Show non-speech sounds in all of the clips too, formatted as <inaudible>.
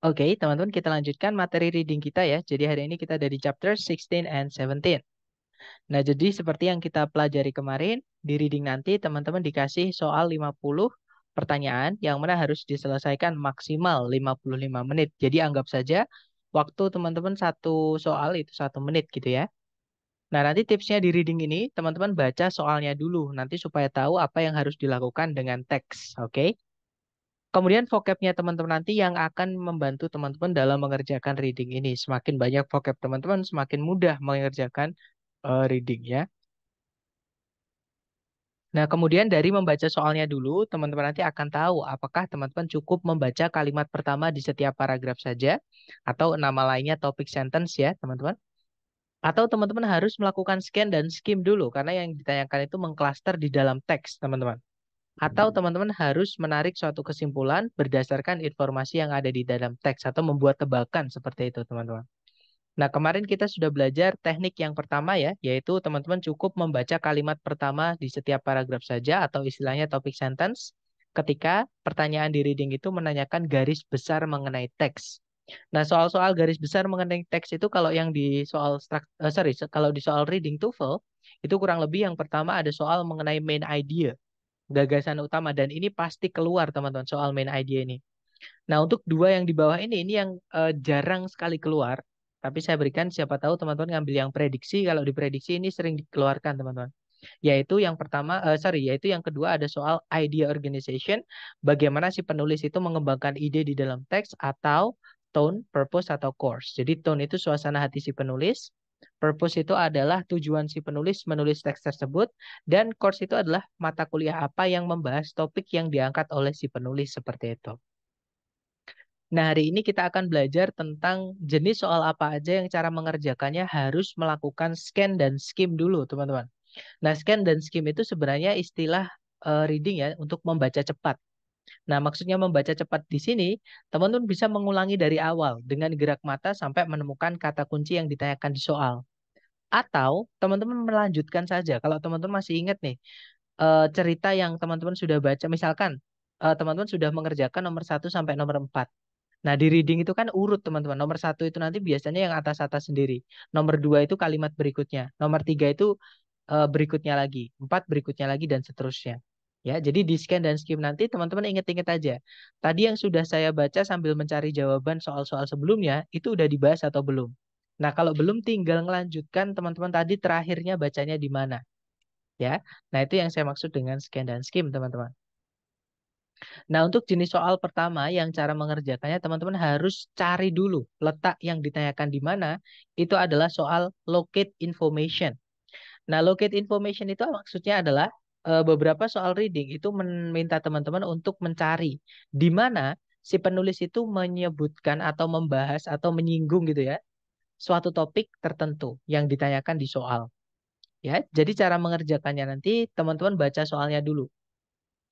Oke, okay, teman-teman kita lanjutkan materi reading kita ya. Jadi hari ini kita dari chapter 16 and 17. Nah, jadi seperti yang kita pelajari kemarin, di reading nanti teman-teman dikasih soal 50 pertanyaan yang mana harus diselesaikan maksimal 55 menit. Jadi anggap saja waktu teman-teman satu soal itu satu menit gitu ya. Nah, nanti tipsnya di reading ini, teman-teman baca soalnya dulu nanti supaya tahu apa yang harus dilakukan dengan teks, oke? Okay? Kemudian vocabnya teman-teman nanti yang akan membantu teman-teman dalam mengerjakan reading ini. Semakin banyak vocab teman-teman, semakin mudah mengerjakan uh, ya. Nah, kemudian dari membaca soalnya dulu, teman-teman nanti akan tahu apakah teman-teman cukup membaca kalimat pertama di setiap paragraf saja, atau nama lainnya topic sentence ya, teman-teman. Atau teman-teman harus melakukan scan dan skim dulu, karena yang ditanyakan itu mengklaster di dalam teks, teman-teman atau teman-teman harus menarik suatu kesimpulan berdasarkan informasi yang ada di dalam teks atau membuat tebakan seperti itu, teman-teman. Nah, kemarin kita sudah belajar teknik yang pertama ya, yaitu teman-teman cukup membaca kalimat pertama di setiap paragraf saja atau istilahnya topic sentence ketika pertanyaan di reading itu menanyakan garis besar mengenai teks. Nah, soal-soal garis besar mengenai teks itu kalau yang di soal uh, sorry, kalau di soal reading TOEFL itu kurang lebih yang pertama ada soal mengenai main idea gagasan utama dan ini pasti keluar teman-teman soal main idea ini. Nah, untuk dua yang di bawah ini ini yang uh, jarang sekali keluar, tapi saya berikan siapa tahu teman-teman ngambil yang prediksi kalau diprediksi ini sering dikeluarkan teman-teman. Yaitu yang pertama uh, sorry, yaitu yang kedua ada soal idea organization, bagaimana si penulis itu mengembangkan ide di dalam teks atau tone, purpose atau course. Jadi tone itu suasana hati si penulis, Purpose itu adalah tujuan si penulis menulis teks tersebut dan course itu adalah mata kuliah apa yang membahas topik yang diangkat oleh si penulis seperti itu. Nah, hari ini kita akan belajar tentang jenis soal apa aja yang cara mengerjakannya harus melakukan scan dan skim dulu, teman-teman. Nah, scan dan skim itu sebenarnya istilah eh, reading ya untuk membaca cepat. Nah, maksudnya membaca cepat di sini, teman-teman bisa mengulangi dari awal dengan gerak mata sampai menemukan kata kunci yang ditanyakan di soal. Atau teman-teman melanjutkan saja. Kalau teman-teman masih ingat nih, eh, cerita yang teman-teman sudah baca, misalkan eh, teman-teman sudah mengerjakan nomor 1 sampai nomor 4. Nah, di reading itu kan urut, teman-teman. Nomor satu itu nanti biasanya yang atas-atas sendiri. Nomor dua itu kalimat berikutnya. Nomor tiga itu eh, berikutnya lagi. Empat berikutnya lagi, dan seterusnya. Ya, jadi di scan dan skim nanti teman-teman inget-inget aja. Tadi yang sudah saya baca sambil mencari jawaban soal-soal sebelumnya, itu udah dibahas atau belum? Nah, kalau belum tinggal ngelanjutkan teman-teman tadi terakhirnya bacanya di mana. Ya, nah itu yang saya maksud dengan scan dan skim teman-teman. Nah, untuk jenis soal pertama yang cara mengerjakannya teman-teman harus cari dulu letak yang ditanyakan di mana, itu adalah soal locate information. Nah, locate information itu maksudnya adalah Eh, beberapa soal reading itu meminta teman-teman untuk mencari di mana si penulis itu menyebutkan atau membahas atau menyinggung gitu ya suatu topik tertentu yang ditanyakan di soal. Ya, jadi cara mengerjakannya nanti teman-teman baca soalnya dulu.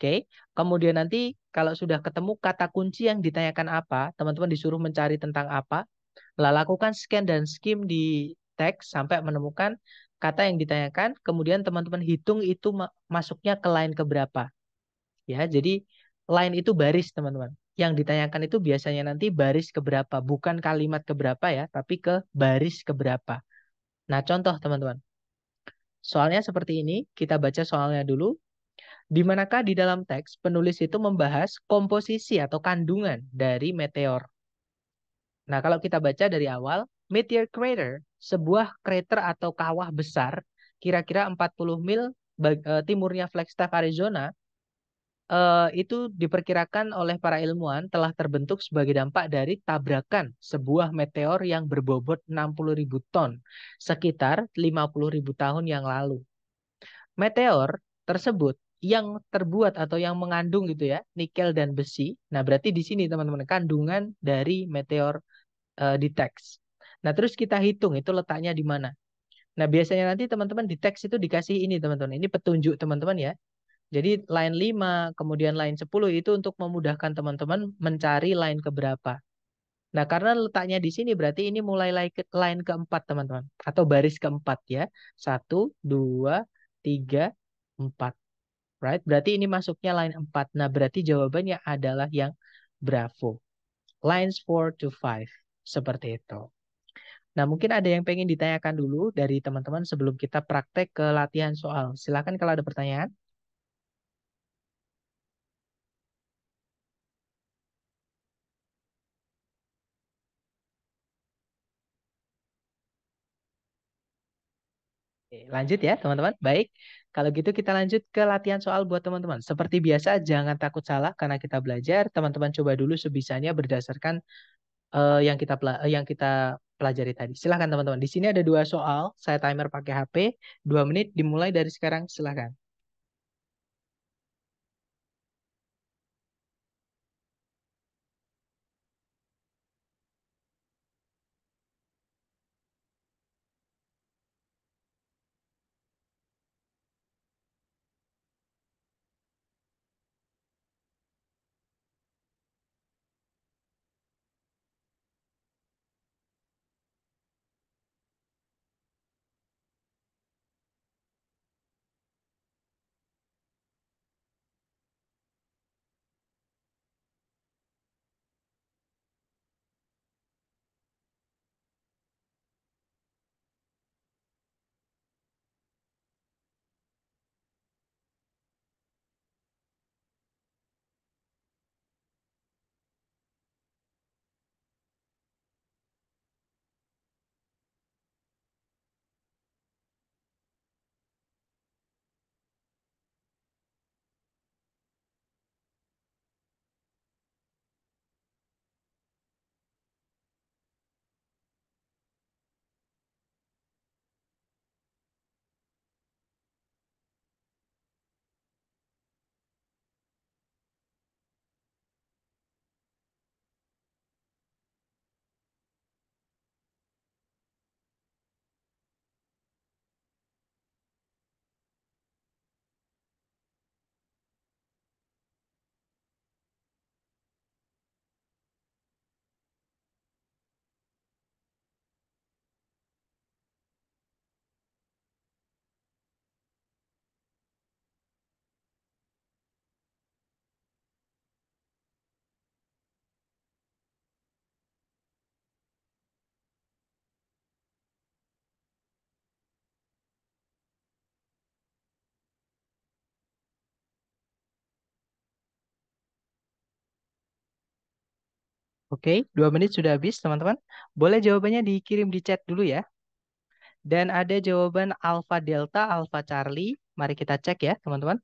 Oke. Kemudian nanti kalau sudah ketemu kata kunci yang ditanyakan apa, teman-teman disuruh mencari tentang apa. Lalu lakukan scan dan skim di teks sampai menemukan kata yang ditanyakan, kemudian teman-teman hitung itu masuknya ke line keberapa. Ya, jadi line itu baris teman-teman. Yang ditanyakan itu biasanya nanti baris keberapa, bukan kalimat keberapa ya, tapi ke baris keberapa. Nah, contoh teman-teman. Soalnya seperti ini, kita baca soalnya dulu. Di manakah di dalam teks penulis itu membahas komposisi atau kandungan dari meteor? Nah, kalau kita baca dari awal, meteor crater sebuah crater atau kawah besar kira-kira 40 mil eh, timurnya Flagstaff Arizona eh, itu diperkirakan oleh para ilmuwan telah terbentuk sebagai dampak dari tabrakan sebuah meteor yang berbobot ribu ton sekitar ribu tahun yang lalu. Meteor tersebut yang terbuat atau yang mengandung gitu ya nikel dan besi. Nah berarti di sini teman-teman kandungan dari meteor uh, Nah, terus kita hitung itu letaknya di mana. Nah, biasanya nanti teman-teman di teks itu dikasih ini, teman-teman. Ini petunjuk teman-teman ya. Jadi line 5, kemudian line 10 itu untuk memudahkan teman-teman mencari line keberapa. Nah, karena letaknya di sini berarti ini mulai line keempat, teman-teman. Atau baris keempat ya. satu dua tiga empat Right? Berarti ini masuknya line 4. Nah, berarti jawabannya adalah yang Bravo. Lines 4 to 5. Seperti itu. Nah, mungkin ada yang pengen ditanyakan dulu dari teman-teman sebelum kita praktek ke latihan soal. Silakan kalau ada pertanyaan. lanjut ya teman-teman. Baik, kalau gitu kita lanjut ke latihan soal buat teman-teman. Seperti biasa, jangan takut salah karena kita belajar. Teman-teman coba dulu sebisanya berdasarkan uh, yang kita uh, yang kita pelajari tadi. Silahkan teman-teman. Di sini ada dua soal. Saya timer pakai HP. Dua menit dimulai dari sekarang. Silahkan. Oke, dua menit sudah habis teman-teman. Boleh jawabannya dikirim di chat dulu ya. Dan ada jawaban Alpha Delta, Alpha Charlie. Mari kita cek ya teman-teman.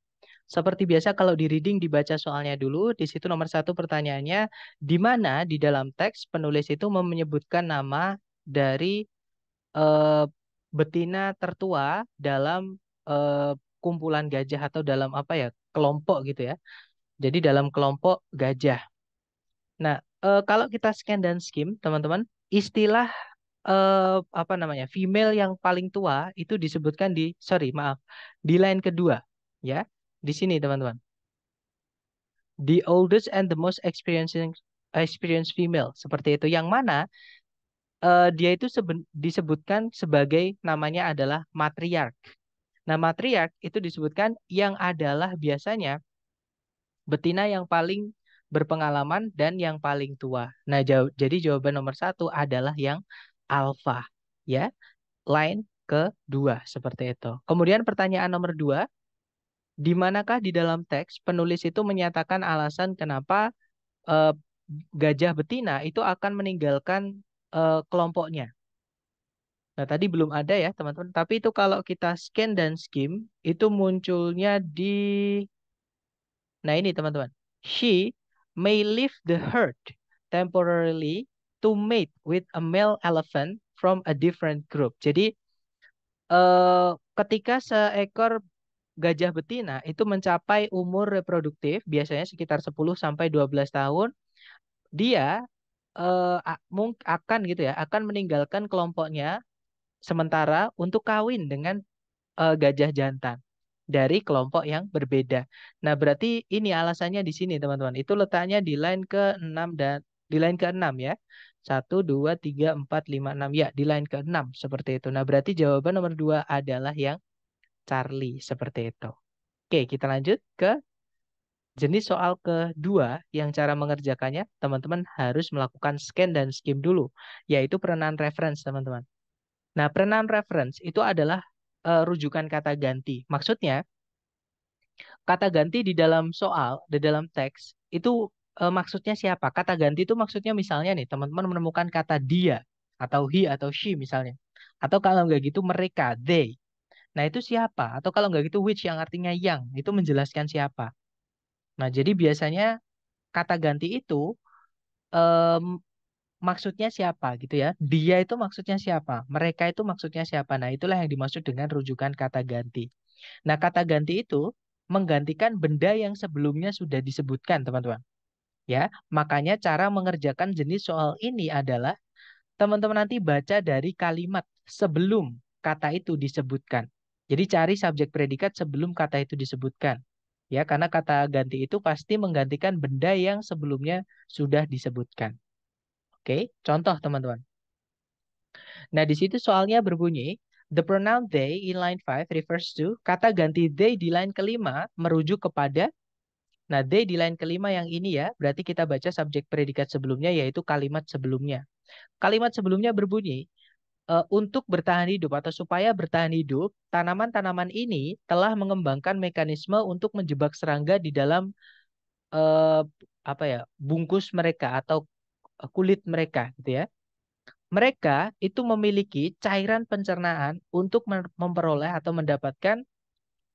Seperti biasa kalau di reading dibaca soalnya dulu, di situ nomor satu pertanyaannya, di mana di dalam teks penulis itu menyebutkan nama dari e, betina tertua dalam e, kumpulan gajah atau dalam apa ya, kelompok gitu ya. Jadi dalam kelompok gajah. Nah, uh, kalau kita scan dan skim, teman-teman, istilah uh, apa namanya female yang paling tua itu disebutkan di sorry maaf di line kedua ya di sini teman-teman. The oldest and the most experiencing experienced female seperti itu yang mana uh, dia itu disebutkan sebagai namanya adalah matriark. Nah matriark itu disebutkan yang adalah biasanya betina yang paling berpengalaman, dan yang paling tua. Nah, jaw jadi jawaban nomor satu adalah yang alfa, ya. Line kedua seperti itu. Kemudian pertanyaan nomor dua, di manakah di dalam teks penulis itu menyatakan alasan kenapa uh, gajah betina itu akan meninggalkan uh, kelompoknya? Nah, tadi belum ada ya, teman-teman. Tapi itu kalau kita scan dan skim, itu munculnya di... Nah, ini, teman-teman. She may leave the herd temporarily to mate with a male elephant from a different group. Jadi uh, ketika seekor gajah betina itu mencapai umur reproduktif biasanya sekitar 10 sampai 12 tahun, dia uh, akan gitu ya, akan meninggalkan kelompoknya sementara untuk kawin dengan uh, gajah jantan dari kelompok yang berbeda. Nah, berarti ini alasannya di sini, teman-teman. Itu letaknya di line ke-6 dan di line ke-6 ya. 1 2 3 4 5 6. Ya, di line ke-6 seperti itu. Nah, berarti jawaban nomor 2 adalah yang Charlie seperti itu. Oke, kita lanjut ke Jenis soal kedua yang cara mengerjakannya, teman-teman harus melakukan scan dan skim dulu, yaitu perenaan reference, teman-teman. Nah, perenaan reference itu adalah uh, rujukan kata ganti. Maksudnya kata ganti di dalam soal, di dalam teks itu uh, maksudnya siapa? Kata ganti itu maksudnya misalnya nih teman-teman menemukan kata dia atau he atau she misalnya. Atau kalau nggak gitu mereka, they. Nah itu siapa? Atau kalau nggak gitu which yang artinya yang. Itu menjelaskan siapa. Nah jadi biasanya kata ganti itu maksudnya siapa gitu ya. Dia itu maksudnya siapa? Mereka itu maksudnya siapa? Nah, itulah yang dimaksud dengan rujukan kata ganti. Nah, kata ganti itu menggantikan benda yang sebelumnya sudah disebutkan, teman-teman. Ya, makanya cara mengerjakan jenis soal ini adalah teman-teman nanti baca dari kalimat sebelum kata itu disebutkan. Jadi cari subjek predikat sebelum kata itu disebutkan. Ya, karena kata ganti itu pasti menggantikan benda yang sebelumnya sudah disebutkan. Oke, contoh teman-teman. Nah, di situ soalnya berbunyi, The pronoun they in line 5 refers to kata ganti they di line kelima merujuk kepada Nah, they di line kelima yang ini ya, berarti kita baca subjek predikat sebelumnya yaitu kalimat sebelumnya. Kalimat sebelumnya berbunyi, e, untuk bertahan hidup atau supaya bertahan hidup, tanaman-tanaman ini telah mengembangkan mekanisme untuk menjebak serangga di dalam e, apa ya, bungkus mereka atau kulit mereka gitu ya. Mereka itu memiliki cairan pencernaan untuk memperoleh atau mendapatkan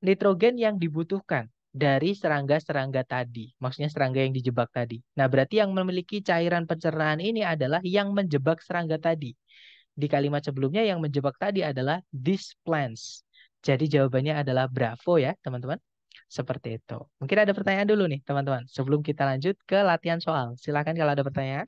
nitrogen yang dibutuhkan dari serangga-serangga tadi. Maksudnya serangga yang dijebak tadi. Nah, berarti yang memiliki cairan pencernaan ini adalah yang menjebak serangga tadi. Di kalimat sebelumnya yang menjebak tadi adalah these plants. Jadi jawabannya adalah bravo ya, teman-teman seperti itu. Mungkin ada pertanyaan dulu nih, teman-teman. Sebelum kita lanjut ke latihan soal, Silahkan kalau ada pertanyaan.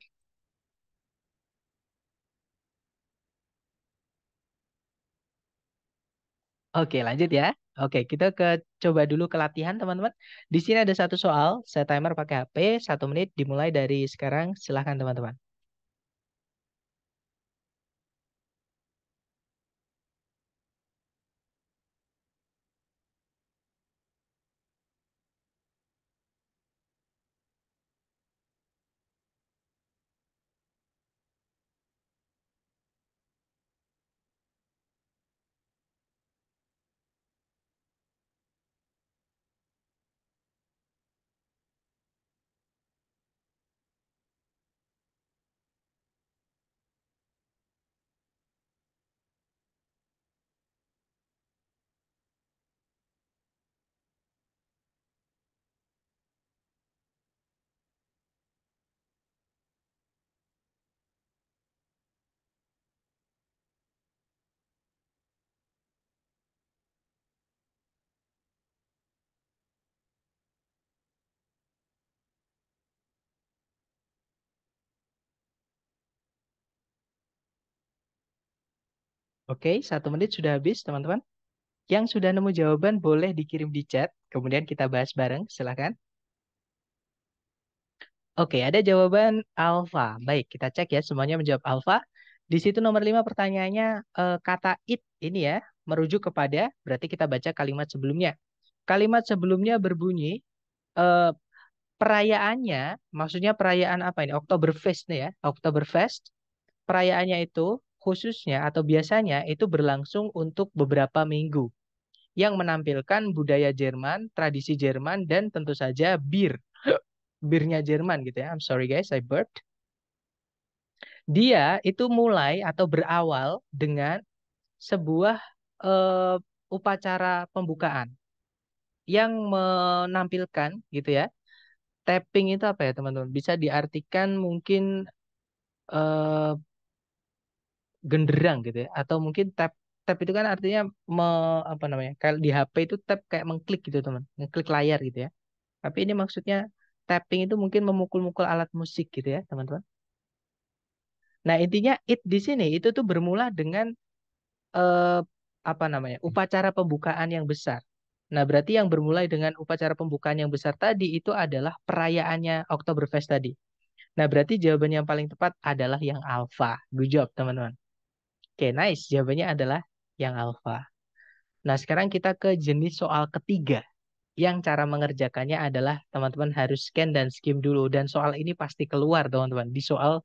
Oke, lanjut ya. Oke, kita ke coba dulu ke latihan, teman-teman. Di sini ada satu soal, saya timer pakai HP, satu menit dimulai dari sekarang. Silahkan, teman-teman. Oke, satu menit sudah habis, teman-teman. Yang sudah nemu jawaban boleh dikirim di chat, kemudian kita bahas bareng. Silahkan. Oke, ada jawaban alfa. Baik, kita cek ya semuanya menjawab alfa. Di situ nomor lima pertanyaannya eh, kata it ini ya, merujuk kepada berarti kita baca kalimat sebelumnya. Kalimat sebelumnya berbunyi eh, perayaannya, maksudnya perayaan apa ini? Oktoberfest nih ya, Oktoberfest. Perayaannya itu khususnya atau biasanya itu berlangsung untuk beberapa minggu yang menampilkan budaya Jerman, tradisi Jerman, dan tentu saja bir. <gasps> Birnya Jerman gitu ya. I'm sorry guys, I burped. Dia itu mulai atau berawal dengan sebuah uh, upacara pembukaan yang menampilkan gitu ya. Tapping itu apa ya teman-teman? Bisa diartikan mungkin uh, genderang gitu ya atau mungkin tap tap itu kan artinya me, apa namanya kalau di HP itu tap kayak mengklik gitu teman mengklik layar gitu ya tapi ini maksudnya tapping itu mungkin memukul-mukul alat musik gitu ya teman-teman nah intinya it di sini itu tuh bermula dengan eh, apa namanya upacara pembukaan yang besar Nah, berarti yang bermula dengan upacara pembukaan yang besar tadi itu adalah perayaannya Oktoberfest tadi. Nah, berarti jawaban yang paling tepat adalah yang alfa. Good job, teman-teman. Oke, nice. Jawabannya adalah yang alfa. Nah, sekarang kita ke jenis soal ketiga. Yang cara mengerjakannya adalah teman-teman harus scan dan skim dulu. Dan soal ini pasti keluar, teman-teman, di soal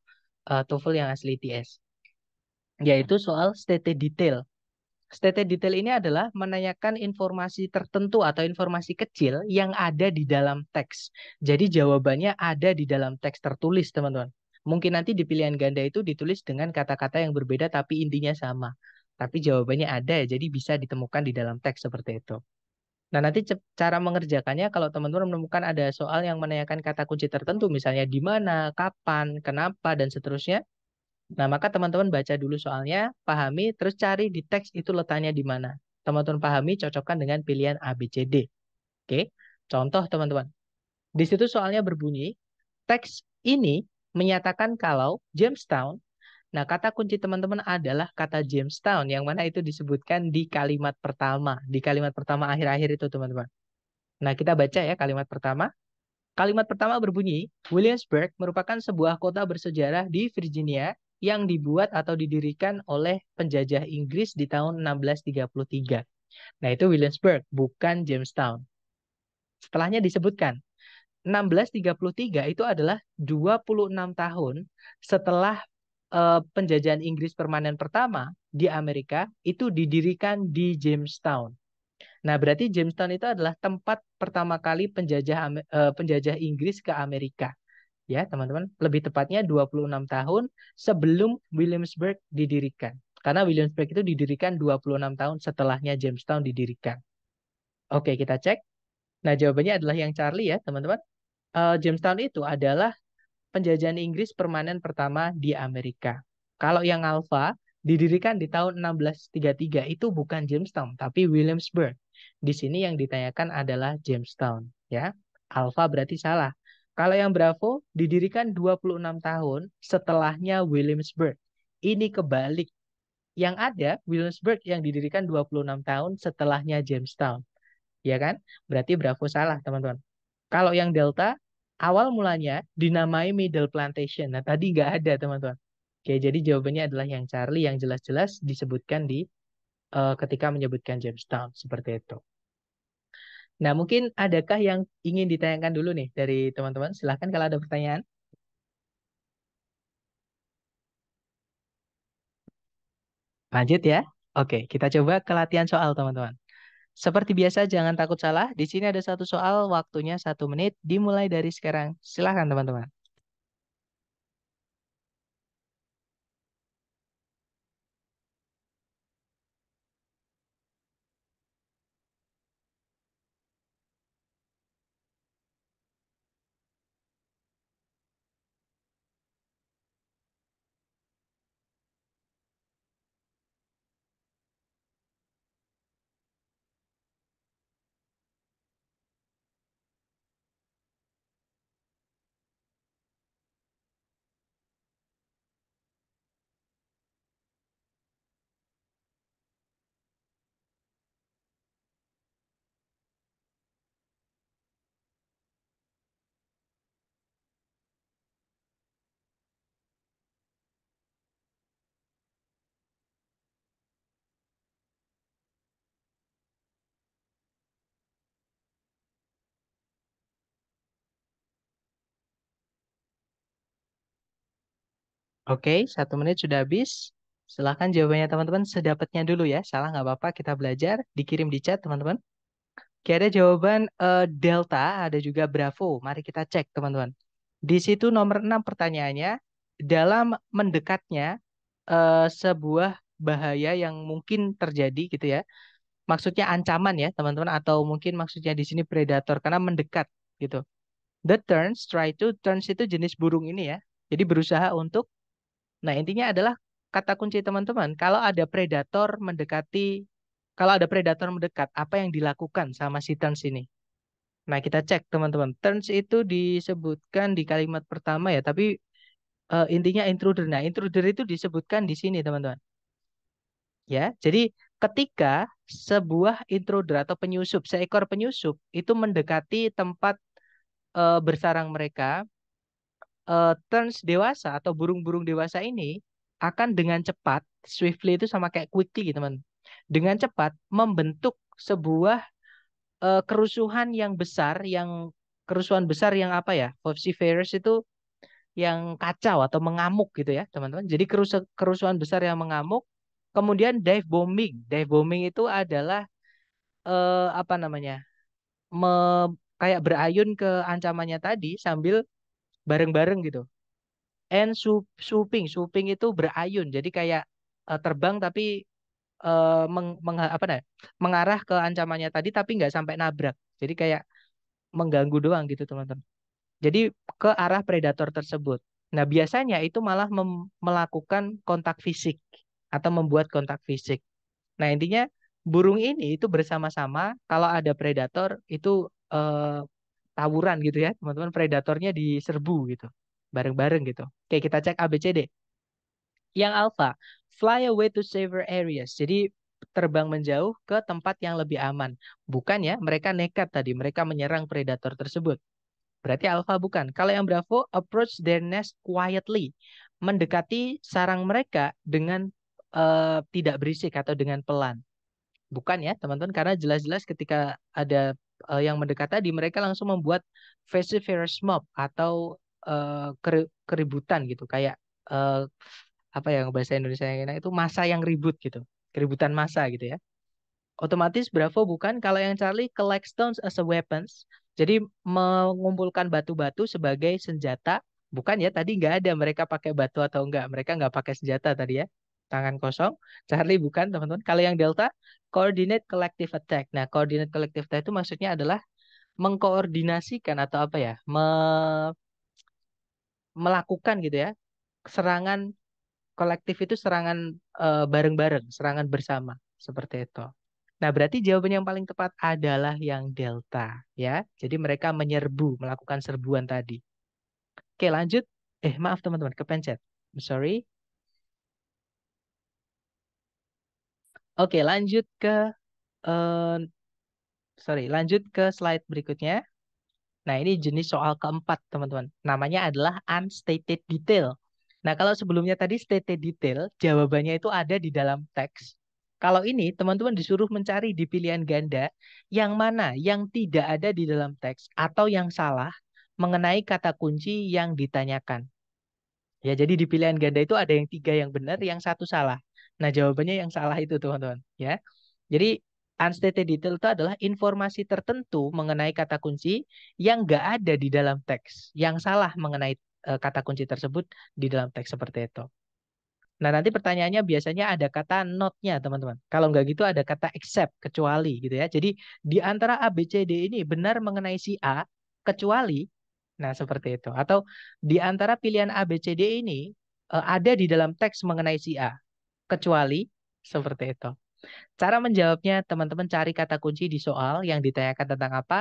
uh, TOEFL yang asli TS, Yaitu soal state detail. State detail ini adalah menanyakan informasi tertentu atau informasi kecil yang ada di dalam teks. Jadi jawabannya ada di dalam teks tertulis, teman-teman. Mungkin nanti di pilihan ganda itu ditulis dengan kata-kata yang berbeda tapi intinya sama. Tapi jawabannya ada jadi bisa ditemukan di dalam teks seperti itu. Nah, nanti cara mengerjakannya kalau teman-teman menemukan ada soal yang menanyakan kata kunci tertentu, misalnya di mana, kapan, kenapa, dan seterusnya. Nah, maka teman-teman baca dulu soalnya, pahami, terus cari di teks itu letaknya di mana. Teman-teman pahami, cocokkan dengan pilihan A, B, C, D. Oke, contoh teman-teman. Di situ soalnya berbunyi, teks ini menyatakan kalau Jamestown Nah, kata kunci teman-teman adalah kata Jamestown yang mana itu disebutkan di kalimat pertama, di kalimat pertama akhir-akhir itu, teman-teman. Nah, kita baca ya kalimat pertama. Kalimat pertama berbunyi, Williamsburg merupakan sebuah kota bersejarah di Virginia yang dibuat atau didirikan oleh penjajah Inggris di tahun 1633. Nah, itu Williamsburg, bukan Jamestown. Setelahnya disebutkan, 1633 itu adalah 26 tahun setelah uh, penjajahan Inggris permanen pertama di Amerika itu didirikan di Jamestown. Nah, berarti Jamestown itu adalah tempat pertama kali penjajah uh, penjajah Inggris ke Amerika. Ya, teman-teman, lebih tepatnya 26 tahun sebelum Williamsburg didirikan. Karena Williamsburg itu didirikan 26 tahun setelahnya Jamestown didirikan. Oke, kita cek. Nah, jawabannya adalah yang Charlie ya, teman-teman. Uh, eh, Jamestown itu adalah penjajahan Inggris permanen pertama di Amerika. Kalau yang Alpha didirikan di tahun 1633 itu bukan Jamestown tapi Williamsburg. Di sini yang ditanyakan adalah Jamestown ya. Alpha berarti salah. Kalau yang Bravo didirikan 26 tahun setelahnya Williamsburg. Ini kebalik. Yang ada Williamsburg yang didirikan 26 tahun setelahnya Jamestown ya kan? Berarti Bravo salah, teman-teman. Kalau yang delta, awal mulanya dinamai middle plantation. Nah, tadi nggak ada, teman-teman. Oke, jadi jawabannya adalah yang Charlie yang jelas-jelas disebutkan di uh, ketika menyebutkan Jamestown, seperti itu. Nah, mungkin adakah yang ingin ditanyakan dulu nih dari teman-teman? Silahkan kalau ada pertanyaan. Lanjut ya. Oke, kita coba ke latihan soal, teman-teman. Seperti biasa, jangan takut salah. Di sini ada satu soal, waktunya satu menit. Dimulai dari sekarang. Silahkan teman-teman. Oke, satu menit sudah habis. Silahkan jawabannya teman-teman sedapatnya dulu ya. Salah nggak apa-apa, kita belajar. Dikirim di chat teman-teman. Oke, ada jawaban uh, Delta, ada juga Bravo. Mari kita cek teman-teman. Di situ nomor 6 pertanyaannya, dalam mendekatnya uh, sebuah bahaya yang mungkin terjadi gitu ya. Maksudnya ancaman ya teman-teman atau mungkin maksudnya di sini predator karena mendekat gitu. The turns try to turns itu jenis burung ini ya. Jadi berusaha untuk Nah, intinya adalah kata kunci teman-teman, kalau ada predator mendekati kalau ada predator mendekat, apa yang dilakukan sama si Turns ini? Nah, kita cek teman-teman. turns itu disebutkan di kalimat pertama ya, tapi uh, intinya intruder. Nah, intruder itu disebutkan di sini, teman-teman. Ya, jadi ketika sebuah intruder atau penyusup, seekor penyusup itu mendekati tempat e, bersarang mereka, uh, turns dewasa atau burung-burung dewasa ini akan dengan cepat, swiftly itu sama kayak quickly teman, gitu, dengan cepat membentuk sebuah uh, kerusuhan yang besar, yang kerusuhan besar yang apa ya, vociferous itu yang kacau atau mengamuk gitu ya teman-teman. Jadi kerusuhan kerusuhan besar yang mengamuk. Kemudian dive bombing. Dive bombing itu adalah uh, apa namanya? Me, kayak berayun ke ancamannya tadi sambil bareng-bareng gitu. And swooping, swooping itu berayun. Jadi kayak uh, terbang tapi uh, meng, meng, apa nah, mengarah ke ancamannya tadi tapi nggak sampai nabrak. Jadi kayak mengganggu doang gitu teman-teman. Jadi ke arah predator tersebut. Nah biasanya itu malah melakukan kontak fisik atau membuat kontak fisik. Nah intinya burung ini itu bersama-sama kalau ada predator itu uh, tawuran gitu ya teman-teman predatornya diserbu gitu bareng-bareng gitu oke kita cek ABCD yang alpha fly away to safer areas jadi terbang menjauh ke tempat yang lebih aman bukan ya mereka nekat tadi mereka menyerang predator tersebut berarti alpha bukan kalau yang bravo approach their nest quietly mendekati sarang mereka dengan uh, tidak berisik atau dengan pelan bukan ya teman-teman karena jelas-jelas ketika ada uh, yang mendekat tadi mereka langsung membuat vociferous mob atau uh, keributan gitu kayak uh, apa ya bahasa Indonesia yang enak itu masa yang ribut gitu keributan masa gitu ya otomatis Bravo bukan kalau yang Charlie collect stones as a weapons jadi mengumpulkan batu-batu sebagai senjata bukan ya tadi nggak ada mereka pakai batu atau enggak mereka nggak pakai senjata tadi ya tangan kosong Charlie bukan teman-teman kalau yang Delta Coordinate collective attack. Nah, coordinate collective attack itu maksudnya adalah mengkoordinasikan atau apa ya? Me melakukan gitu ya. Serangan kolektif itu serangan eh, bareng-bareng, uh, serangan bersama seperti itu. Nah, berarti jawaban yang paling tepat adalah yang delta, ya. Jadi mereka menyerbu, melakukan serbuan tadi. Oke, lanjut. Eh, maaf teman-teman, kepencet. I'm sorry. Oke, lanjut ke uh, sorry, lanjut ke slide berikutnya. Nah, ini jenis soal keempat, teman-teman. Namanya adalah unstated detail. Nah, kalau sebelumnya tadi stated detail, jawabannya itu ada di dalam teks. Kalau ini, teman-teman disuruh mencari di pilihan ganda yang mana yang tidak ada di dalam teks atau yang salah mengenai kata kunci yang ditanyakan. Ya, jadi di pilihan ganda itu ada yang tiga yang benar, yang satu salah. Nah, jawabannya yang salah itu teman-teman, ya. Jadi unstated detail itu adalah informasi tertentu mengenai kata kunci yang enggak ada di dalam teks, yang salah mengenai e, kata kunci tersebut di dalam teks seperti itu. Nah, nanti pertanyaannya biasanya ada kata not-nya, teman-teman. Kalau enggak gitu ada kata except, kecuali gitu ya. Jadi di antara A, B, C, D ini benar mengenai si A, kecuali Nah, seperti itu. Atau di antara pilihan A, B, C, D ini e, ada di dalam teks mengenai si A kecuali seperti itu. Cara menjawabnya, teman-teman cari kata kunci di soal yang ditanyakan tentang apa,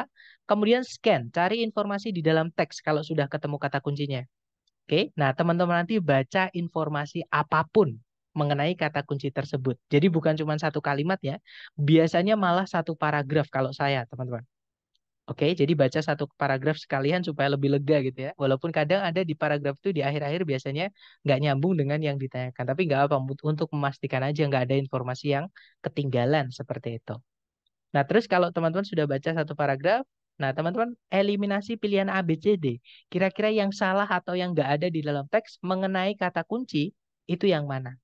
kemudian scan, cari informasi di dalam teks kalau sudah ketemu kata kuncinya. Oke, nah teman-teman nanti baca informasi apapun mengenai kata kunci tersebut. Jadi bukan cuma satu kalimat ya, biasanya malah satu paragraf kalau saya, teman-teman. Oke, jadi baca satu paragraf sekalian supaya lebih lega gitu ya. Walaupun kadang ada di paragraf itu di akhir-akhir biasanya nggak nyambung dengan yang ditanyakan. Tapi nggak apa, untuk memastikan aja nggak ada informasi yang ketinggalan seperti itu. Nah, terus kalau teman-teman sudah baca satu paragraf, nah teman-teman eliminasi pilihan A, B, C, D. Kira-kira yang salah atau yang nggak ada di dalam teks mengenai kata kunci itu yang mana?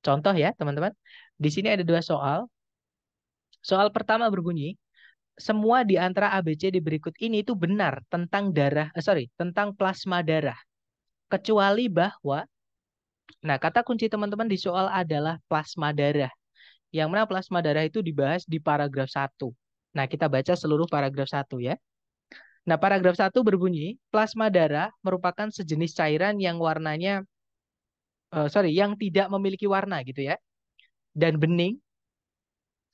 Contoh ya, teman-teman. Di sini ada dua soal. Soal pertama berbunyi, semua di antara di berikut ini itu benar tentang darah, eh, sorry, tentang plasma darah. Kecuali bahwa, nah kata kunci teman-teman di soal adalah plasma darah. Yang mana plasma darah itu dibahas di paragraf 1. Nah kita baca seluruh paragraf 1 ya. Nah paragraf 1 berbunyi, plasma darah merupakan sejenis cairan yang warnanya, uh, sorry, yang tidak memiliki warna gitu ya. Dan bening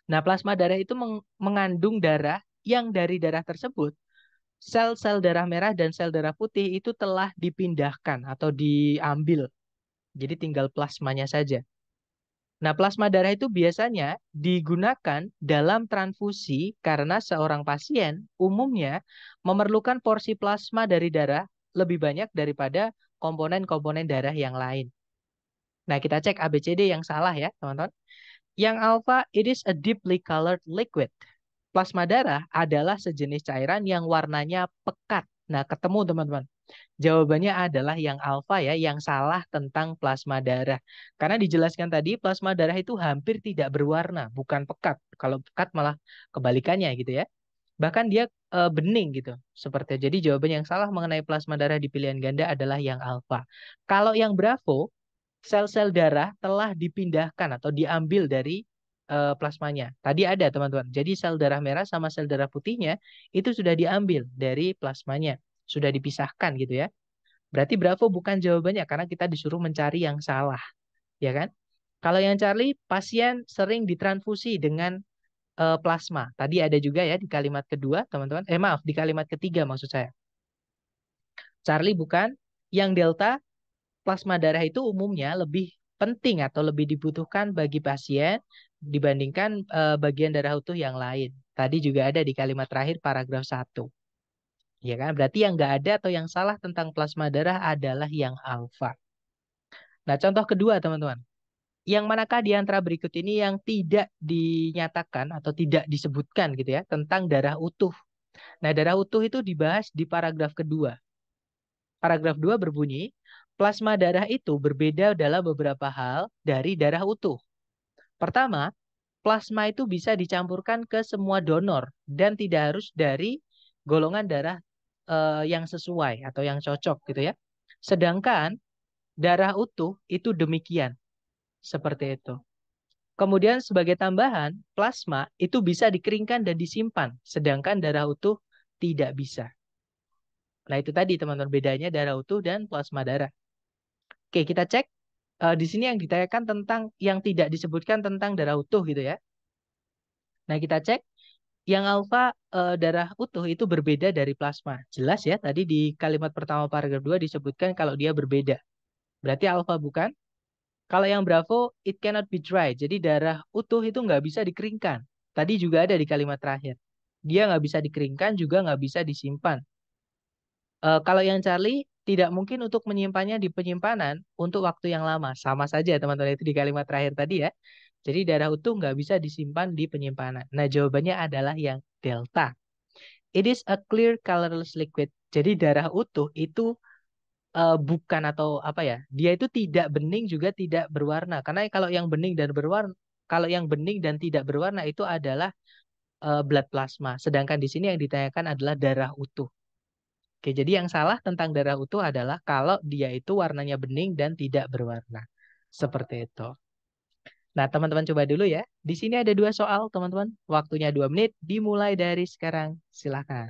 Nah, plasma darah itu mengandung darah yang dari darah tersebut sel-sel darah merah dan sel darah putih itu telah dipindahkan atau diambil. Jadi tinggal plasmanya saja. Nah, plasma darah itu biasanya digunakan dalam transfusi karena seorang pasien umumnya memerlukan porsi plasma dari darah lebih banyak daripada komponen-komponen darah yang lain. Nah, kita cek ABCD yang salah ya, teman-teman. Yang alpha, it is a deeply colored liquid. Plasma darah adalah sejenis cairan yang warnanya pekat. Nah, ketemu teman-teman. Jawabannya adalah yang alfa ya, yang salah tentang plasma darah. Karena dijelaskan tadi plasma darah itu hampir tidak berwarna, bukan pekat. Kalau pekat malah kebalikannya gitu ya. Bahkan dia e, bening gitu. Seperti jadi jawaban yang salah mengenai plasma darah di pilihan ganda adalah yang alfa. Kalau yang bravo sel-sel darah telah dipindahkan atau diambil dari uh, plasmanya. Tadi ada teman-teman. Jadi sel darah merah sama sel darah putihnya itu sudah diambil dari plasmanya, sudah dipisahkan gitu ya. Berarti Bravo bukan jawabannya karena kita disuruh mencari yang salah, ya kan? Kalau yang Charlie, pasien sering ditransfusi dengan uh, plasma. Tadi ada juga ya di kalimat kedua, teman-teman. Eh maaf, di kalimat ketiga maksud saya. Charlie bukan, yang delta plasma darah itu umumnya lebih penting atau lebih dibutuhkan bagi pasien dibandingkan eh, bagian darah utuh yang lain. Tadi juga ada di kalimat terakhir paragraf 1. Ya kan? Berarti yang nggak ada atau yang salah tentang plasma darah adalah yang alfa. Nah, contoh kedua, teman-teman. Yang manakah di antara berikut ini yang tidak dinyatakan atau tidak disebutkan gitu ya tentang darah utuh. Nah, darah utuh itu dibahas di paragraf kedua. Paragraf 2 berbunyi, Plasma darah itu berbeda dalam beberapa hal dari darah utuh. Pertama, plasma itu bisa dicampurkan ke semua donor dan tidak harus dari golongan darah eh, yang sesuai atau yang cocok gitu ya. Sedangkan darah utuh itu demikian. Seperti itu. Kemudian sebagai tambahan, plasma itu bisa dikeringkan dan disimpan, sedangkan darah utuh tidak bisa. Nah itu tadi teman-teman bedanya darah utuh dan plasma darah. Oke, kita cek uh, di sini yang ditanyakan tentang yang tidak disebutkan tentang darah utuh gitu ya. Nah, kita cek yang alfa uh, darah utuh itu berbeda dari plasma. Jelas ya, tadi di kalimat pertama paragraf 2 disebutkan kalau dia berbeda. Berarti alfa bukan? Kalau yang bravo, it cannot be dry. Jadi darah utuh itu nggak bisa dikeringkan. Tadi juga ada di kalimat terakhir. Dia nggak bisa dikeringkan, juga nggak bisa disimpan. Uh, kalau yang Charlie, tidak mungkin untuk menyimpannya di penyimpanan untuk waktu yang lama. Sama saja teman-teman itu di kalimat terakhir tadi ya. Jadi darah utuh nggak bisa disimpan di penyimpanan. Nah jawabannya adalah yang delta. It is a clear colorless liquid. Jadi darah utuh itu uh, bukan atau apa ya? Dia itu tidak bening juga tidak berwarna. Karena kalau yang bening dan berwarna, kalau yang bening dan tidak berwarna itu adalah uh, blood plasma. Sedangkan di sini yang ditanyakan adalah darah utuh. Oke, jadi yang salah tentang darah utuh adalah kalau dia itu warnanya bening dan tidak berwarna. Seperti itu. Nah, teman-teman coba dulu ya. Di sini ada dua soal, teman-teman. Waktunya dua menit, dimulai dari sekarang. Silahkan.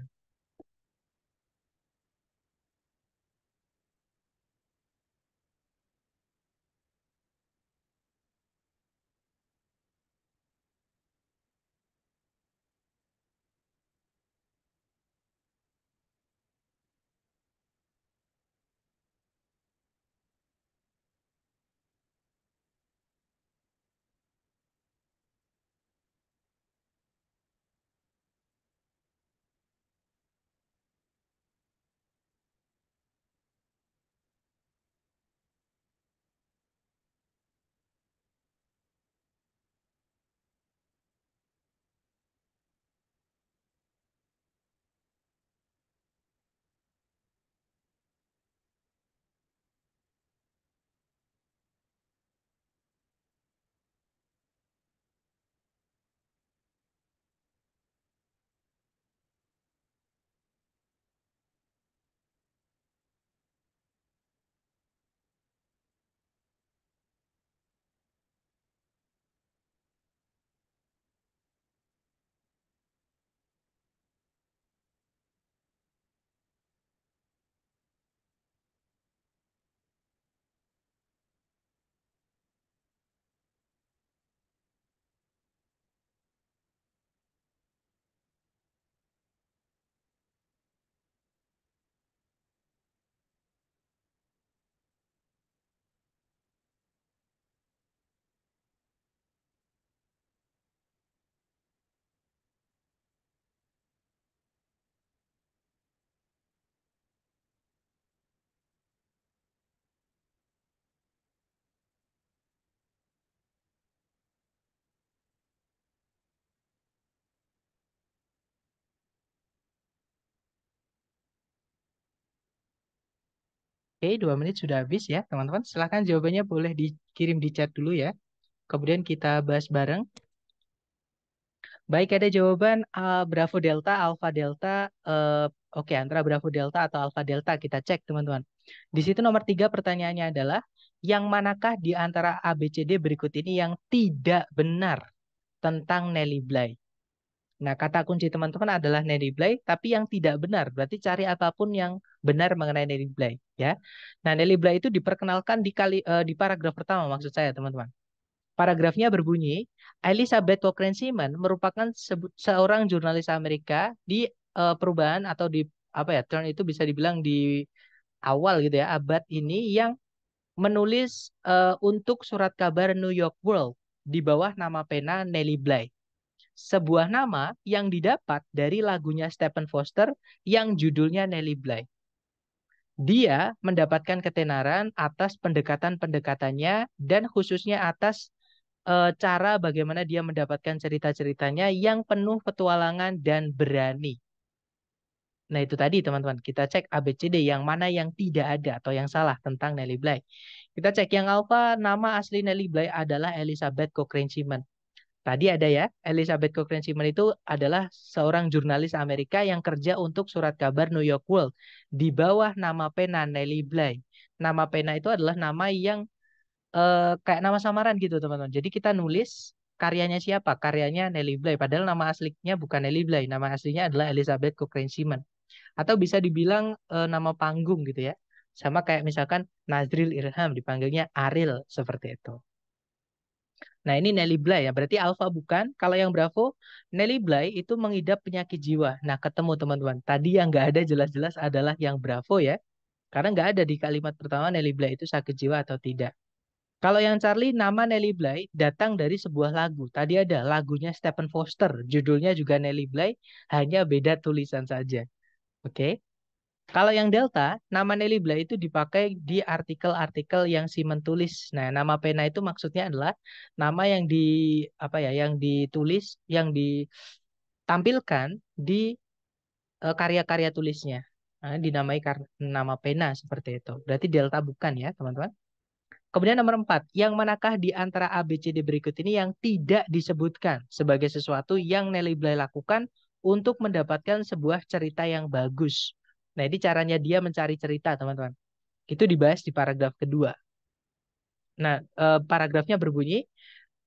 Oke, dua menit sudah habis ya, teman-teman. Silahkan jawabannya boleh dikirim di chat dulu ya. Kemudian kita bahas bareng. Baik, ada jawaban uh, Bravo Delta, Alpha Delta. Uh, Oke, okay, antara Bravo Delta atau Alpha Delta kita cek, teman-teman. Di situ nomor tiga pertanyaannya adalah, yang manakah di antara ABCD berikut ini yang tidak benar tentang Nelly Bly? Nah, kata kunci teman-teman adalah Blay, tapi yang tidak benar. Berarti cari apapun yang benar mengenai Blay. ya. Nah, Blay itu diperkenalkan di kali uh, di paragraf pertama maksud saya, teman-teman. Paragrafnya berbunyi, Elizabeth Cochran Seaman merupakan seorang jurnalis Amerika di uh, perubahan atau di apa ya, turn itu bisa dibilang di awal gitu ya, abad ini yang menulis uh, untuk surat kabar New York World di bawah nama pena Nelly Bly sebuah nama yang didapat dari lagunya Stephen Foster yang judulnya Nelly Bly. Dia mendapatkan ketenaran atas pendekatan-pendekatannya dan khususnya atas e, cara bagaimana dia mendapatkan cerita-ceritanya yang penuh petualangan dan berani. Nah itu tadi teman-teman, kita cek ABCD yang mana yang tidak ada atau yang salah tentang Nelly Bly. Kita cek yang alfa, nama asli Nelly Bly adalah Elizabeth Cochrane Simon. Tadi ada ya, Elizabeth Cochrane Simon itu adalah seorang jurnalis Amerika yang kerja untuk surat kabar New York World di bawah nama pena Nelly Bly. Nama pena itu adalah nama yang uh, kayak nama samaran gitu teman-teman. Jadi kita nulis karyanya siapa? Karyanya Nelly Bly. Padahal nama aslinya bukan Nelly Bly, nama aslinya adalah Elizabeth Cochrane Simon. Atau bisa dibilang uh, nama panggung gitu ya. Sama kayak misalkan Nazril Irham dipanggilnya Aril seperti itu. Nah, ini Nelly Bly ya, berarti alfa bukan. Kalau yang Bravo, Nelly Bly itu mengidap penyakit jiwa. Nah, ketemu teman-teman. Tadi yang nggak ada jelas-jelas adalah yang Bravo ya. Karena nggak ada di kalimat pertama Nelly Bly itu sakit jiwa atau tidak. Kalau yang Charlie, nama Nelly Bly datang dari sebuah lagu. Tadi ada lagunya Stephen Foster, judulnya juga Nelly Bly, hanya beda tulisan saja. Oke, kalau yang delta, nama Nelly Bly itu dipakai di artikel-artikel yang si tulis. Nah, nama pena itu maksudnya adalah nama yang di apa ya, yang ditulis, yang ditampilkan di eh, karya-karya tulisnya. Nah, dinamai nama pena seperti itu. Berarti delta bukan ya, teman-teman. Kemudian nomor empat, yang manakah di antara ABCD berikut ini yang tidak disebutkan sebagai sesuatu yang Nelly Bly lakukan untuk mendapatkan sebuah cerita yang bagus. Nah, ini caranya dia mencari cerita, teman-teman. Itu dibahas di paragraf kedua. Nah, eh, paragrafnya berbunyi,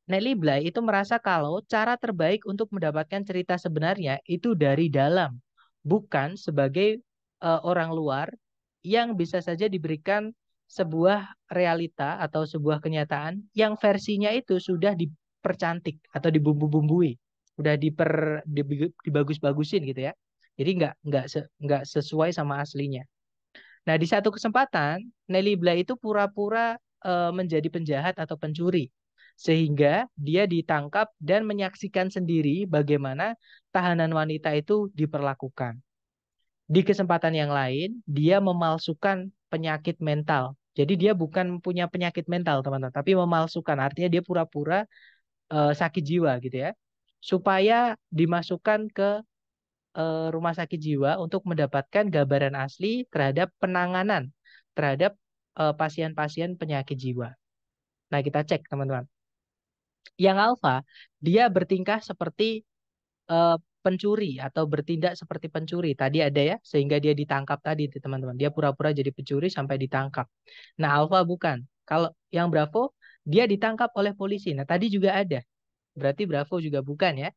Nelly Bly itu merasa kalau cara terbaik untuk mendapatkan cerita sebenarnya itu dari dalam, bukan sebagai eh, orang luar yang bisa saja diberikan sebuah realita atau sebuah kenyataan yang versinya itu sudah dipercantik atau dibumbu-bumbui, sudah diper dibagus-bagusin gitu ya. Jadi nggak nggak se, sesuai sama aslinya. Nah di satu kesempatan Nelly Bly itu pura-pura e, menjadi penjahat atau pencuri sehingga dia ditangkap dan menyaksikan sendiri bagaimana tahanan wanita itu diperlakukan. Di kesempatan yang lain, dia memalsukan penyakit mental. Jadi dia bukan punya penyakit mental, teman-teman, tapi memalsukan. Artinya dia pura-pura e, sakit jiwa gitu ya. Supaya dimasukkan ke uh, rumah sakit jiwa untuk mendapatkan gambaran asli terhadap penanganan terhadap eh, pasien-pasien uh, penyakit jiwa. Nah, kita cek teman-teman. Yang alfa, dia bertingkah seperti uh, pencuri atau bertindak seperti pencuri. Tadi ada ya, sehingga dia ditangkap tadi teman-teman. Dia pura-pura jadi pencuri sampai ditangkap. Nah, alfa bukan. Kalau yang bravo, dia ditangkap oleh polisi. Nah, tadi juga ada. Berarti bravo juga bukan ya.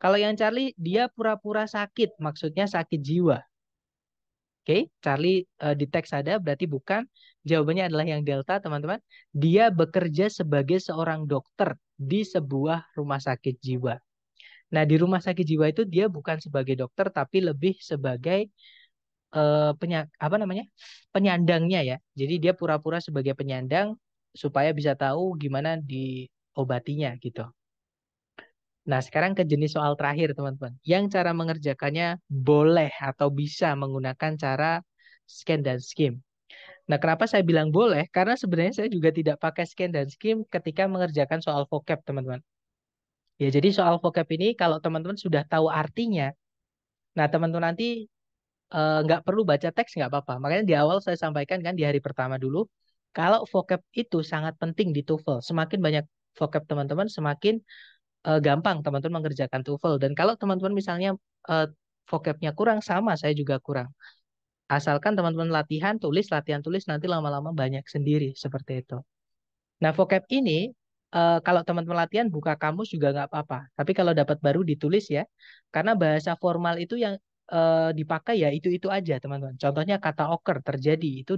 Kalau yang Charlie, dia pura-pura sakit, maksudnya sakit jiwa. Oke, okay? Charlie uh, di teks ada, berarti bukan. Jawabannya adalah yang Delta, teman-teman. Dia bekerja sebagai seorang dokter di sebuah rumah sakit jiwa. Nah, di rumah sakit jiwa itu dia bukan sebagai dokter, tapi lebih sebagai uh, eh, penyak apa namanya penyandangnya ya. Jadi dia pura-pura sebagai penyandang supaya bisa tahu gimana diobatinya gitu. Nah, sekarang ke jenis soal terakhir, teman-teman. Yang cara mengerjakannya boleh atau bisa menggunakan cara scan dan skim. Nah, kenapa saya bilang boleh? Karena sebenarnya saya juga tidak pakai scan dan skim ketika mengerjakan soal vocab, teman-teman. Ya, jadi soal vocab ini kalau teman-teman sudah tahu artinya, nah teman-teman nanti eh, nggak perlu baca teks, nggak apa-apa. Makanya di awal saya sampaikan kan di hari pertama dulu, kalau vocab itu sangat penting di TOEFL. Semakin banyak vocab teman-teman, semakin uh, gampang teman-teman mengerjakan TOEFL. Dan kalau teman-teman misalnya uh, vocabnya kurang, sama saya juga kurang. Asalkan teman-teman latihan tulis, latihan tulis nanti lama-lama banyak sendiri seperti itu. Nah vocab ini uh, kalau teman-teman latihan buka kamus juga nggak apa-apa. Tapi kalau dapat baru ditulis ya, karena bahasa formal itu yang uh, dipakai ya itu-itu aja teman-teman. Contohnya kata oker terjadi itu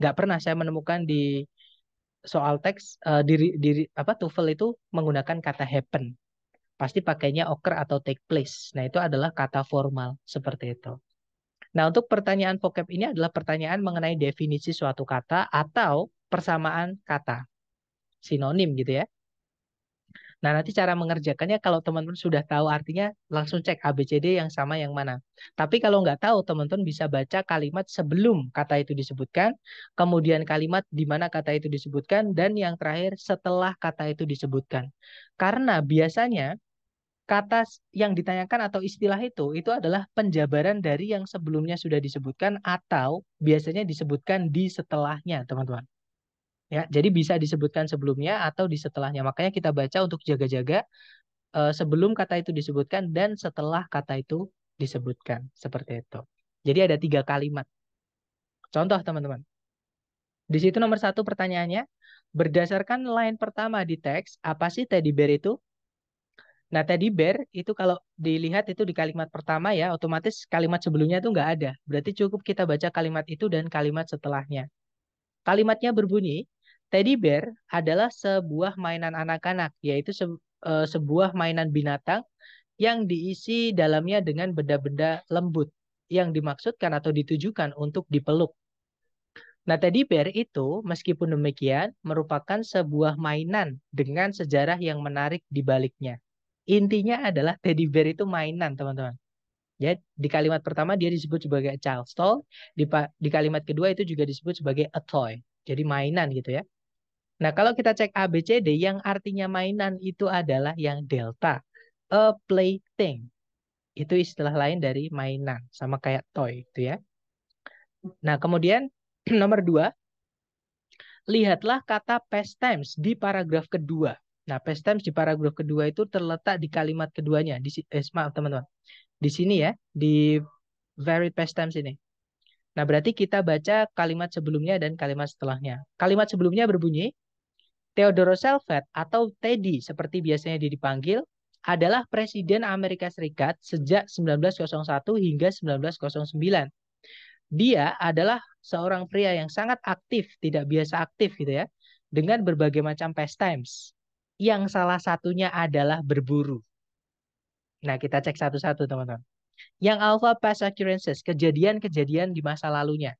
nggak pernah saya menemukan di soal teks uh, diri diri apa TOEFL itu menggunakan kata happen pasti pakainya occur atau take place. Nah, itu adalah kata formal seperti itu. Nah, untuk pertanyaan vocab ini adalah pertanyaan mengenai definisi suatu kata atau persamaan kata. Sinonim gitu ya. Nah, nanti cara mengerjakannya kalau teman-teman sudah tahu artinya langsung cek ABCD yang sama yang mana. Tapi kalau nggak tahu, teman-teman bisa baca kalimat sebelum kata itu disebutkan, kemudian kalimat di mana kata itu disebutkan, dan yang terakhir setelah kata itu disebutkan. Karena biasanya kata yang ditanyakan atau istilah itu itu adalah penjabaran dari yang sebelumnya sudah disebutkan atau biasanya disebutkan di setelahnya, teman-teman. Ya, jadi bisa disebutkan sebelumnya atau di setelahnya. Makanya kita baca untuk jaga-jaga uh, sebelum kata itu disebutkan dan setelah kata itu disebutkan, seperti itu. Jadi ada tiga kalimat. Contoh, teman-teman. Di situ nomor satu pertanyaannya, berdasarkan line pertama di teks, apa sih teddy bear itu? Nah, teddy bear itu kalau dilihat itu di kalimat pertama ya, otomatis kalimat sebelumnya itu nggak ada. Berarti cukup kita baca kalimat itu dan kalimat setelahnya. Kalimatnya berbunyi, teddy bear adalah sebuah mainan anak-anak, yaitu se uh, sebuah mainan binatang yang diisi dalamnya dengan benda-benda lembut yang dimaksudkan atau ditujukan untuk dipeluk. Nah, teddy bear itu meskipun demikian merupakan sebuah mainan dengan sejarah yang menarik di baliknya. Intinya adalah teddy bear itu mainan, teman-teman. Ya, di kalimat pertama dia disebut sebagai child child's toy, di, di kalimat kedua itu juga disebut sebagai a toy. Jadi mainan gitu ya. Nah, kalau kita cek ABCD yang artinya mainan itu adalah yang delta, a plaything. Itu istilah lain dari mainan, sama kayak toy gitu ya. Nah, kemudian <clears throat> nomor dua, lihatlah kata past times di paragraf kedua. Nah, past tense di paragraf kedua itu terletak di kalimat keduanya. Di, eh, maaf teman-teman. Di sini ya, di very past tense ini. Nah, berarti kita baca kalimat sebelumnya dan kalimat setelahnya. Kalimat sebelumnya berbunyi, Theodore Roosevelt atau Teddy seperti biasanya dia dipanggil, adalah Presiden Amerika Serikat sejak 1901 hingga 1909. Dia adalah seorang pria yang sangat aktif, tidak biasa aktif gitu ya, dengan berbagai macam pastimes yang salah satunya adalah berburu. Nah, kita cek satu-satu, teman-teman. Yang alpha past occurrences, kejadian-kejadian di masa lalunya.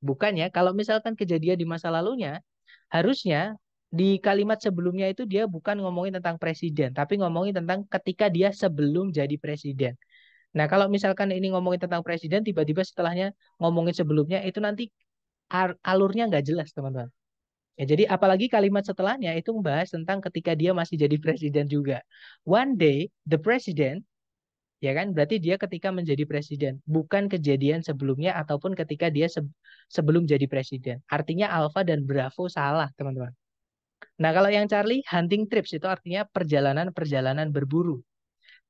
Bukan ya, kalau misalkan kejadian di masa lalunya, harusnya di kalimat sebelumnya itu dia bukan ngomongin tentang presiden, tapi ngomongin tentang ketika dia sebelum jadi presiden. Nah, kalau misalkan ini ngomongin tentang presiden, tiba-tiba setelahnya ngomongin sebelumnya, itu nanti alurnya nggak jelas, teman-teman. Ya, jadi apalagi kalimat setelahnya itu membahas tentang ketika dia masih jadi presiden juga. One day the president ya kan berarti dia ketika menjadi presiden bukan kejadian sebelumnya ataupun ketika dia se sebelum jadi presiden. Artinya Alpha dan Bravo salah, teman-teman. Nah, kalau yang Charlie hunting trips itu artinya perjalanan-perjalanan berburu.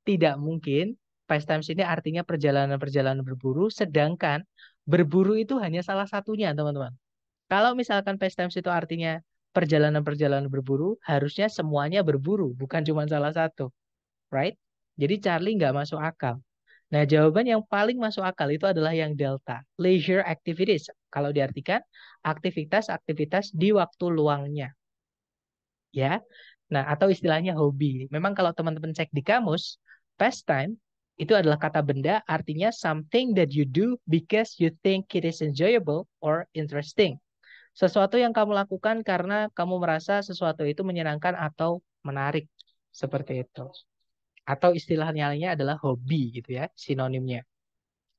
Tidak mungkin past times ini artinya perjalanan-perjalanan berburu sedangkan berburu itu hanya salah satunya, teman-teman. Kalau misalkan pastimes itu artinya perjalanan-perjalanan berburu, harusnya semuanya berburu, bukan cuma salah satu. Right? Jadi Charlie nggak masuk akal. Nah, jawaban yang paling masuk akal itu adalah yang delta, leisure activities. Kalau diartikan, aktivitas-aktivitas di waktu luangnya. Ya. Nah, atau istilahnya hobi. Memang kalau teman-teman cek di kamus, pastime itu adalah kata benda artinya something that you do because you think it is enjoyable or interesting. Sesuatu yang kamu lakukan karena kamu merasa sesuatu itu menyenangkan atau menarik. Seperti itu. Atau istilahnya lainnya adalah hobi gitu ya, sinonimnya.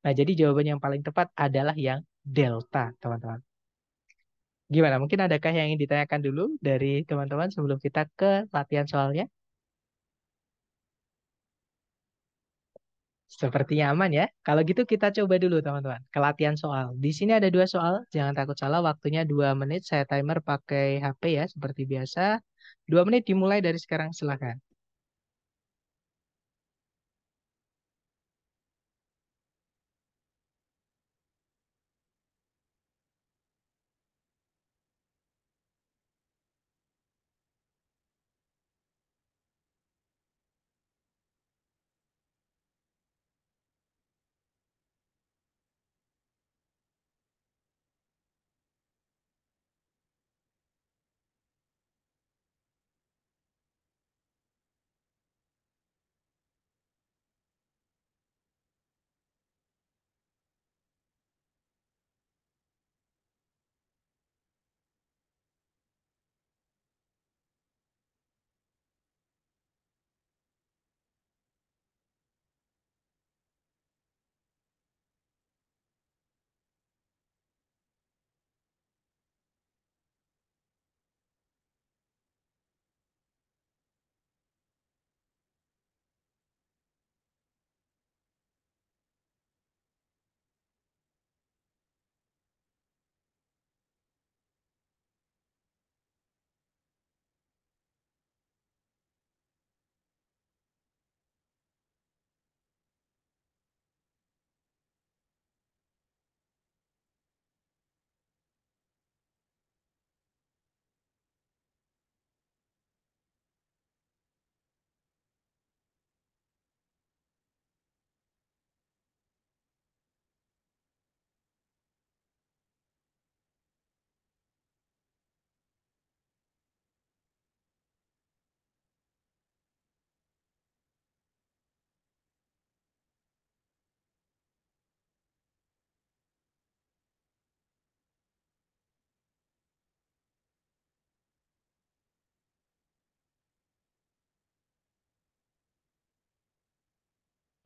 Nah, jadi jawaban yang paling tepat adalah yang delta, teman-teman. Gimana? Mungkin adakah yang ingin ditanyakan dulu dari teman-teman sebelum kita ke latihan soalnya? seperti aman ya. Kalau gitu kita coba dulu teman-teman. Kelatihan soal. Di sini ada dua soal. Jangan takut salah. Waktunya dua menit. Saya timer pakai HP ya seperti biasa. Dua menit dimulai dari sekarang silahkan.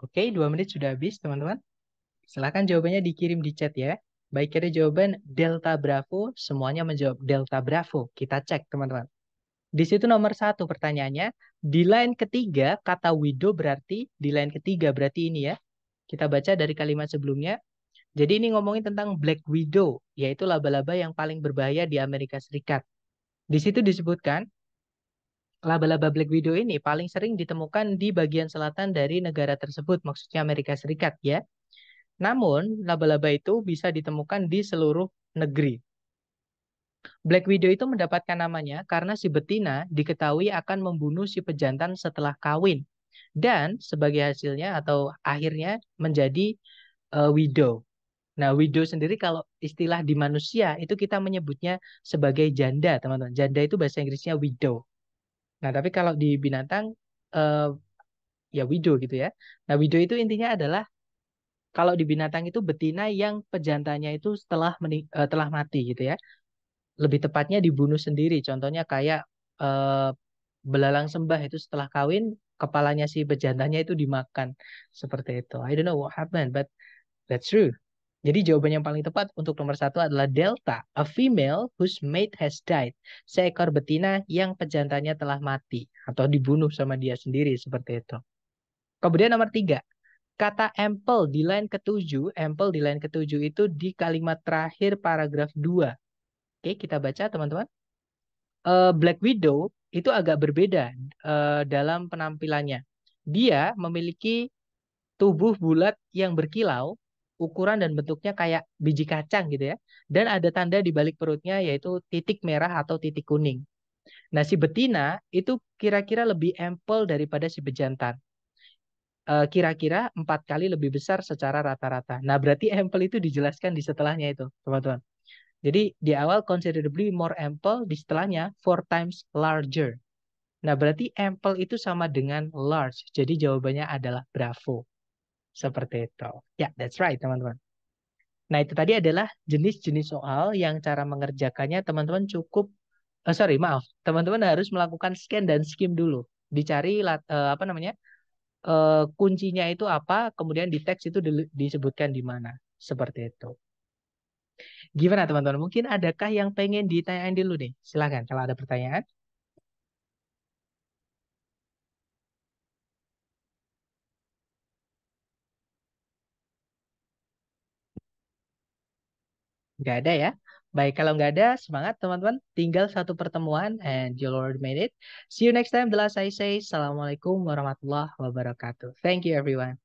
Oke, dua menit sudah habis, teman-teman. Silahkan jawabannya dikirim di chat ya. Baik, ada jawaban Delta Bravo. Semuanya menjawab Delta Bravo. Kita cek, teman-teman. Di situ nomor satu pertanyaannya. Di line ketiga, kata Widow berarti, di line ketiga berarti ini ya. Kita baca dari kalimat sebelumnya. Jadi ini ngomongin tentang Black Widow, yaitu laba-laba yang paling berbahaya di Amerika Serikat. Di situ disebutkan, laba-laba Black Widow ini paling sering ditemukan di bagian selatan dari negara tersebut, maksudnya Amerika Serikat ya. Namun, laba-laba itu bisa ditemukan di seluruh negeri. Black Widow itu mendapatkan namanya karena si betina diketahui akan membunuh si pejantan setelah kawin dan sebagai hasilnya atau akhirnya menjadi uh, widow. Nah, widow sendiri kalau istilah di manusia itu kita menyebutnya sebagai janda, teman-teman. Janda itu bahasa Inggrisnya widow. Nah, tapi kalau di binatang uh, ya wido gitu ya. Nah, wido itu intinya adalah kalau di binatang itu betina yang pejantannya itu setelah meni, eh, telah mati gitu ya. Lebih tepatnya dibunuh sendiri. Contohnya kayak uh, belalang sembah itu setelah kawin kepalanya si pejantannya itu dimakan seperti itu. I don't know what happened but that's true. Jadi jawaban yang paling tepat untuk nomor satu adalah delta, a female whose mate has died. Seekor betina yang pejantannya telah mati atau dibunuh sama dia sendiri seperti itu. Kemudian nomor tiga, kata ample di line ketujuh, ample di line ketujuh itu di kalimat terakhir paragraf 2. Oke, kita baca teman-teman. Uh, Black Widow itu agak berbeda uh, dalam penampilannya. Dia memiliki tubuh bulat yang berkilau ukuran dan bentuknya kayak biji kacang gitu ya. Dan ada tanda di balik perutnya yaitu titik merah atau titik kuning. Nah, si betina itu kira-kira lebih ampel daripada si bejantan. Eh, kira-kira empat -kira kali lebih besar secara rata-rata. Nah, berarti ampel itu dijelaskan di setelahnya itu, teman-teman. Jadi di awal considerably more ample, di setelahnya four times larger. Nah, berarti ample itu sama dengan large. Jadi jawabannya adalah bravo. Seperti itu. Ya, yeah, that's right, teman-teman. Nah, itu tadi adalah jenis-jenis soal yang cara mengerjakannya teman-teman cukup uh, sorry, maaf. Teman-teman harus melakukan scan dan skim dulu. Dicari uh, apa namanya? Uh, kuncinya itu apa, kemudian di teks itu disebutkan di mana. Seperti itu. Gimana teman-teman? Mungkin adakah yang pengen ditanyain dulu nih? Silahkan kalau ada pertanyaan. Nggak ada ya? Baik, kalau nggak ada, semangat teman-teman. Tinggal satu pertemuan and you already made it. See you next time. The last I say, Assalamualaikum warahmatullahi wabarakatuh. Thank you everyone.